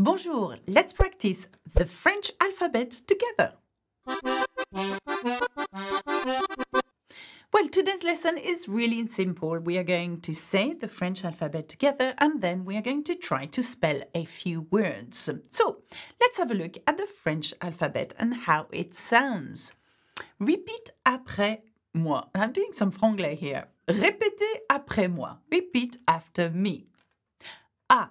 Bonjour, let's practice the French alphabet together. Well, today's lesson is really simple. We are going to say the French alphabet together and then we are going to try to spell a few words. So let's have a look at the French alphabet and how it sounds. Repeat après moi. I'm doing some franglais here. Répétez après moi. Repeat after me. A. Ah,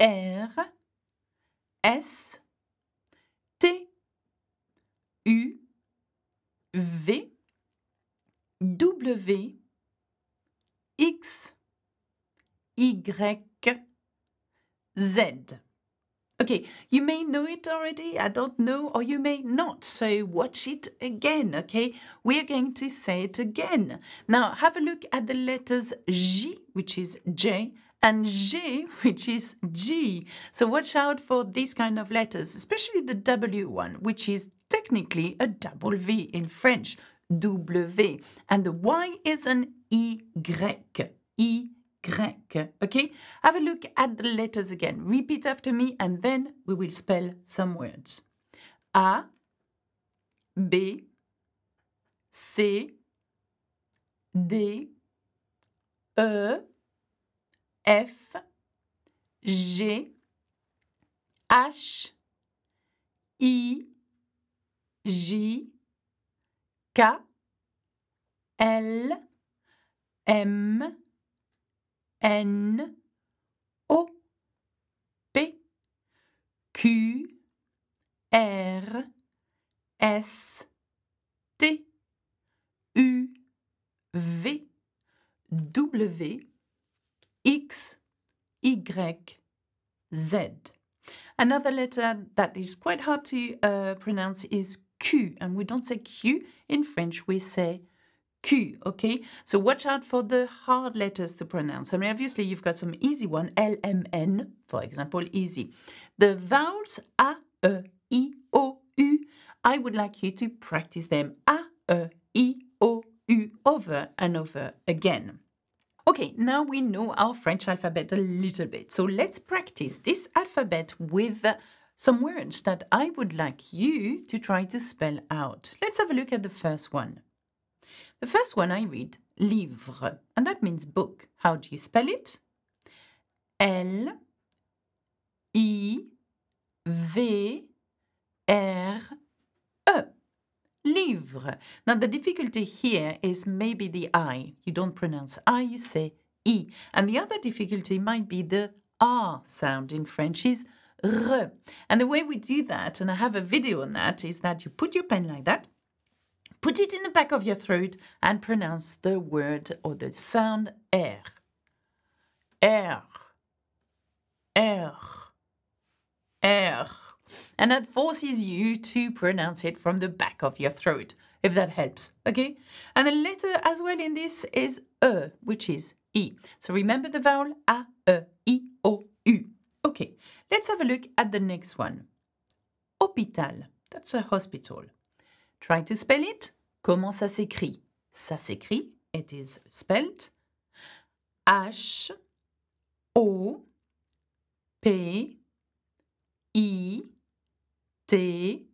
R S T U V W X Y Z. Okay, you may know it already, I don't know, or you may not, so watch it again, okay? We're going to say it again. Now, have a look at the letters J, which is J, and G, which is G. So watch out for these kind of letters, especially the W one, which is technically a double V in French, W. And the Y is an Y, Y. Okay, have a look at the letters again. Repeat after me and then we will spell some words. A, B, C, D, E, F, G, H, I, J, K, L, M, N, O, P, Q, R, S, T, U, V, W, X, Y, Z. Another letter that is quite hard to uh, pronounce is Q, and we don't say Q in French, we say Q, okay? So watch out for the hard letters to pronounce. I mean, obviously, you've got some easy one, L, M, N, for example, easy. The vowels A, E, I, O, U, I would like you to practice them A, E, I, O, U over and over again. Okay, now we know our French alphabet a little bit. So let's practice this alphabet with some words that I would like you to try to spell out. Let's have a look at the first one. The first one I read, livre, and that means book. How do you spell it? L I V livre. Now, the difficulty here is maybe the I. You don't pronounce I, you say E. And the other difficulty might be the R sound in French is R. And the way we do that, and I have a video on that, is that you put your pen like that, put it in the back of your throat, and pronounce the word or the sound R. R. R. R and that forces you to pronounce it from the back of your throat, if that helps, okay? And the letter as well in this is E, which is E. So remember the vowel A, E, I, O, U. Okay, let's have a look at the next one. Hôpital, that's a hospital. Try to spell it. Comment ça s'écrit? Ça s'écrit, it is spelled H O P I T-A-L.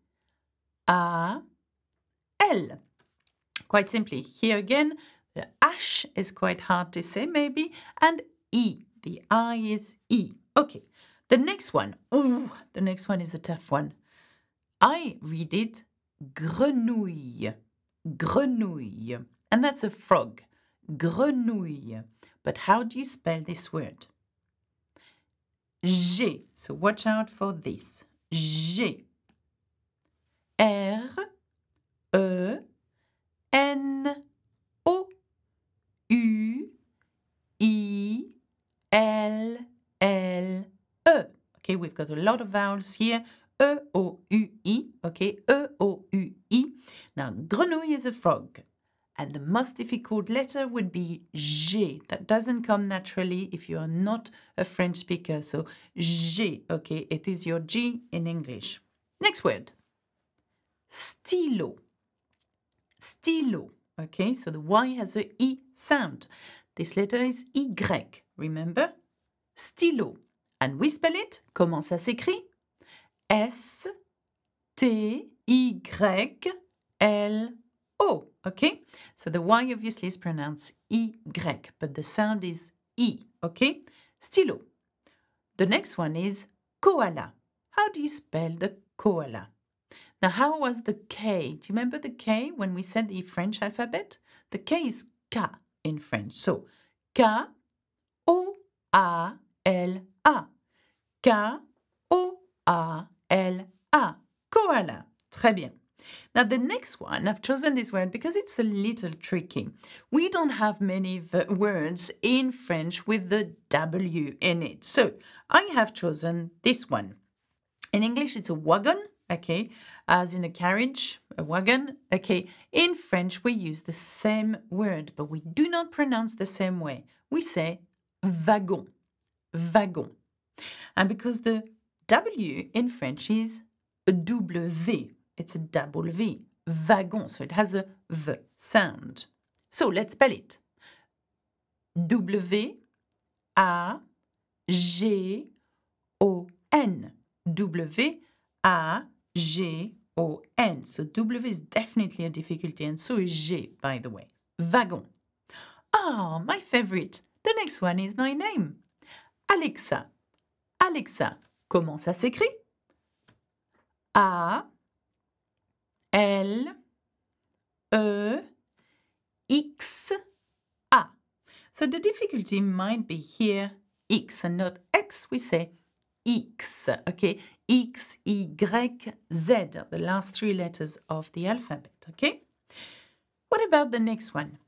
Quite simply, here again, the ash is quite hard to say maybe, and E, the I is E. Okay, the next one, Oh, the next one is a tough one. I read it grenouille, grenouille, and that's a frog, grenouille. But how do you spell this word? G, so watch out for this, G. R E N O U I L L E. Okay, we've got a lot of vowels here. E O U I. Okay, E O U I. Now, grenouille is a frog. And the most difficult letter would be G. That doesn't come naturally if you are not a French speaker. So G, okay, it is your G in English. Next word. Stilo. Stilo. Okay, so the Y has a E sound. This letter is Y, remember? Stylo. And we spell it, comment ça s'écrit? S-T-Y-L-O. Okay, so the Y obviously is pronounced Y, but the sound is E. Okay, stylo. The next one is koala. How do you spell the koala? Now, how was the K? Do you remember the K when we said the French alphabet? The K is K in French. So, K O A L A. K O A L A. Koala. Très bien. Now, the next one, I've chosen this word because it's a little tricky. We don't have many words in French with the W in it. So I have chosen this one. In English, it's a wagon okay, as in a carriage, a wagon, okay. In French, we use the same word, but we do not pronounce the same way. We say wagon, wagon. And because the W in French is double V, it's a double V, wagon, so it has a V sound. So let's spell it. W A G O N. W A G-O-N. So W is definitely a difficulty, and so is G, by the way. Wagon. Ah, oh, my favorite. The next one is my name. Alexa. Alexa. Comment ça s'écrit A L E X A. So the difficulty might be here X and not X. We say X, okay? X, Y, Z, the last three letters of the alphabet, okay? What about the next one?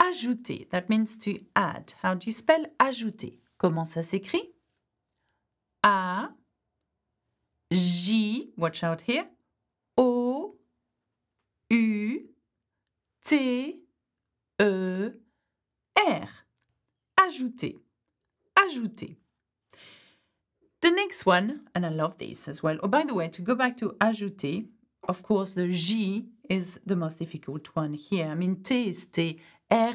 Ajouter, that means to add. How do you spell ajouter? Comment ça s'écrit? A, J, watch out here, O, U, T, E, R. Ajouter, ajouter. The next one, and I love these as well. Oh, by the way, to go back to ajouter, of course, the G is the most difficult one here. I mean, T is T, R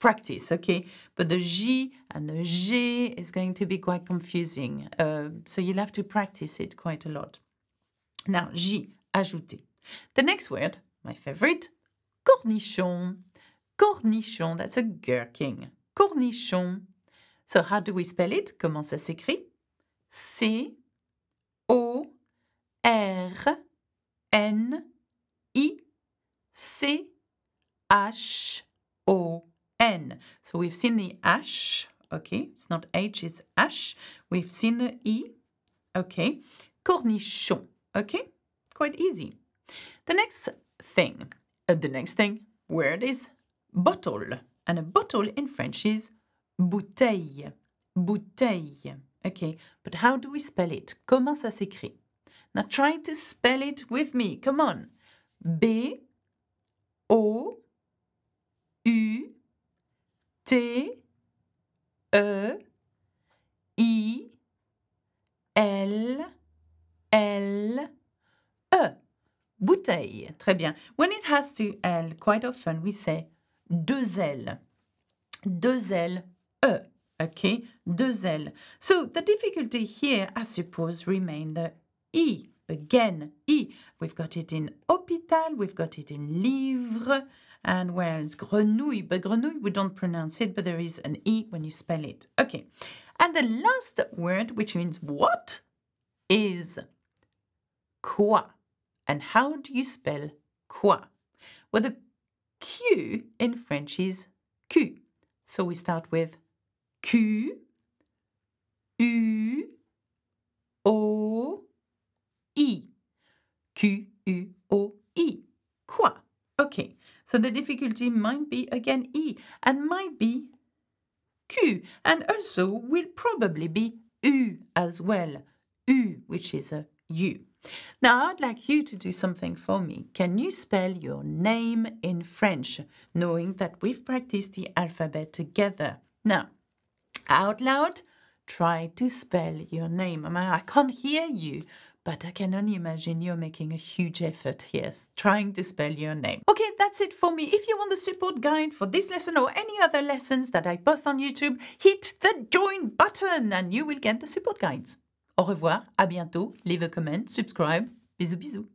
practice, okay? But the J and the G is going to be quite confusing. Uh, so you'll have to practice it quite a lot. Now, J, ajouter. The next word, my favorite, cornichon. Cornichon, that's a gherkin. Cornichon. So how do we spell it? Comment ça s'écrit? C O R N I C H O N. So we've seen the H. okay, it's not H, it's ash. We've seen the E, okay, cornichon, okay, quite easy. The next thing, uh, the next thing word is bottle, and a bottle in French is bouteille, bouteille. Okay, but how do we spell it? Comment ça s'écrit? Now try to spell it with me. Come on. B O U T E I L L E bouteille. Très bien. When it has two L, quite often we say deux L. Deux L E. okay, deux L. So the difficulty here, I suppose, remain the E. Again, E. We've got it in hôpital, we've got it in livre, and where Grenouille. But grenouille, we don't pronounce it, but there is an E when you spell it. Okay. And the last word, which means what, is quoi. And how do you spell quoi? Well, the Q in French is Q. So we start with Q, U, O, I. Q, U, O, I. Quoi? Okay, so the difficulty might be again E and might be Q and also will probably be U as well. U, which is a U. Now, I'd like you to do something for me. Can you spell your name in French, knowing that we've practiced the alphabet together? Now, out loud, try to spell your name. I, mean, I can't hear you, but I can only imagine you're making a huge effort here, trying to spell your name. Okay, that's it for me. If you want the support guide for this lesson or any other lessons that I post on YouTube, hit the join button and you will get the support guides. Au revoir, à bientôt, leave a comment, subscribe, bisous bisous.